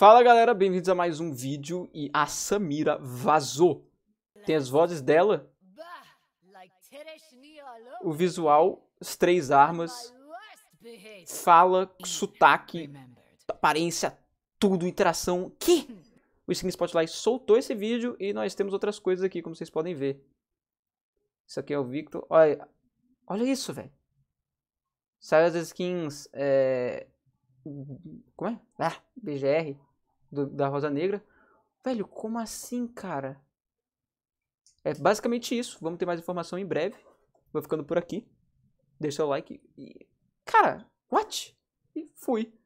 Fala galera, bem-vindos a mais um vídeo e a Samira vazou. Tem as vozes dela, o visual, as três armas, fala, sotaque, aparência, tudo, interação. Que? O Skin Spotlight soltou esse vídeo e nós temos outras coisas aqui, como vocês podem ver. Isso aqui é o Victor. Olha, olha isso, velho. Saiu as skins. É... Como é? Ah, BGR do, da Rosa Negra. Velho, como assim, cara? É basicamente isso. Vamos ter mais informação em breve. Vou ficando por aqui. Deixa o like e. Cara, what? E fui.